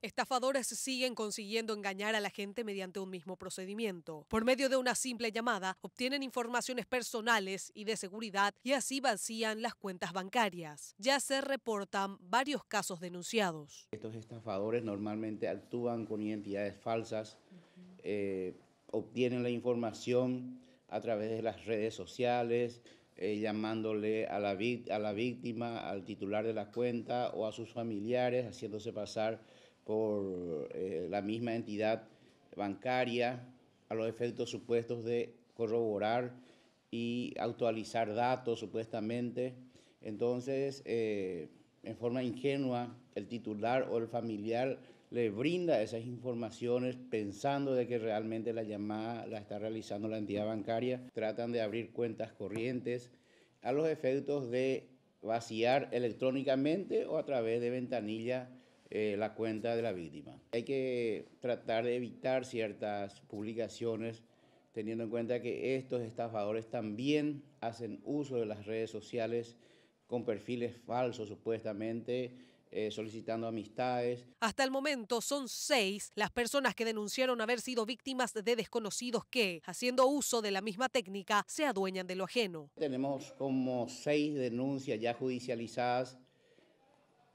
Estafadores siguen consiguiendo engañar a la gente mediante un mismo procedimiento. Por medio de una simple llamada, obtienen informaciones personales y de seguridad y así vacían las cuentas bancarias. Ya se reportan varios casos denunciados. Estos estafadores normalmente actúan con identidades falsas, eh, obtienen la información a través de las redes sociales, eh, llamándole a la, a la víctima, al titular de la cuenta o a sus familiares, haciéndose pasar por eh, la misma entidad bancaria a los efectos supuestos de corroborar y actualizar datos supuestamente. Entonces, eh, en forma ingenua, el titular o el familiar le brinda esas informaciones pensando de que realmente la llamada la está realizando la entidad bancaria. Tratan de abrir cuentas corrientes a los efectos de vaciar electrónicamente o a través de ventanilla eh, la cuenta de la víctima. Hay que tratar de evitar ciertas publicaciones teniendo en cuenta que estos estafadores también hacen uso de las redes sociales con perfiles falsos supuestamente, eh, solicitando amistades. Hasta el momento son seis las personas que denunciaron haber sido víctimas de desconocidos que, haciendo uso de la misma técnica, se adueñan de lo ajeno. Tenemos como seis denuncias ya judicializadas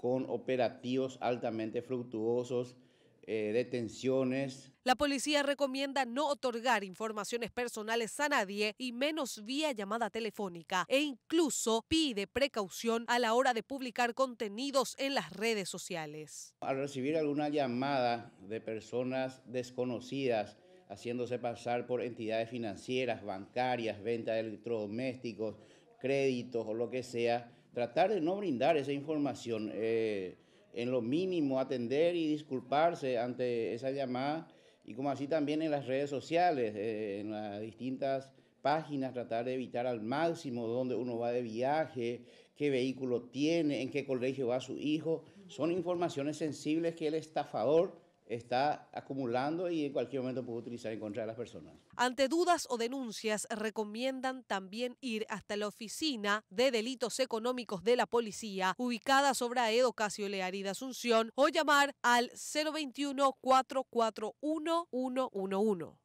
con operativos altamente fructuosos, eh, detenciones. La policía recomienda no otorgar informaciones personales a nadie y menos vía llamada telefónica e incluso pide precaución a la hora de publicar contenidos en las redes sociales. Al recibir alguna llamada de personas desconocidas haciéndose pasar por entidades financieras, bancarias, venta de electrodomésticos, créditos o lo que sea, tratar de no brindar esa información, eh, en lo mínimo atender y disculparse ante esa llamada y como así también en las redes sociales, eh, en las distintas páginas, tratar de evitar al máximo dónde uno va de viaje, qué vehículo tiene, en qué colegio va su hijo. Son informaciones sensibles que el estafador está acumulando y en cualquier momento puede utilizar en contra de las personas. Ante dudas o denuncias, recomiendan también ir hasta la oficina de delitos económicos de la policía, ubicada sobre edo Casio Learida Asunción, o llamar al 021 441 111.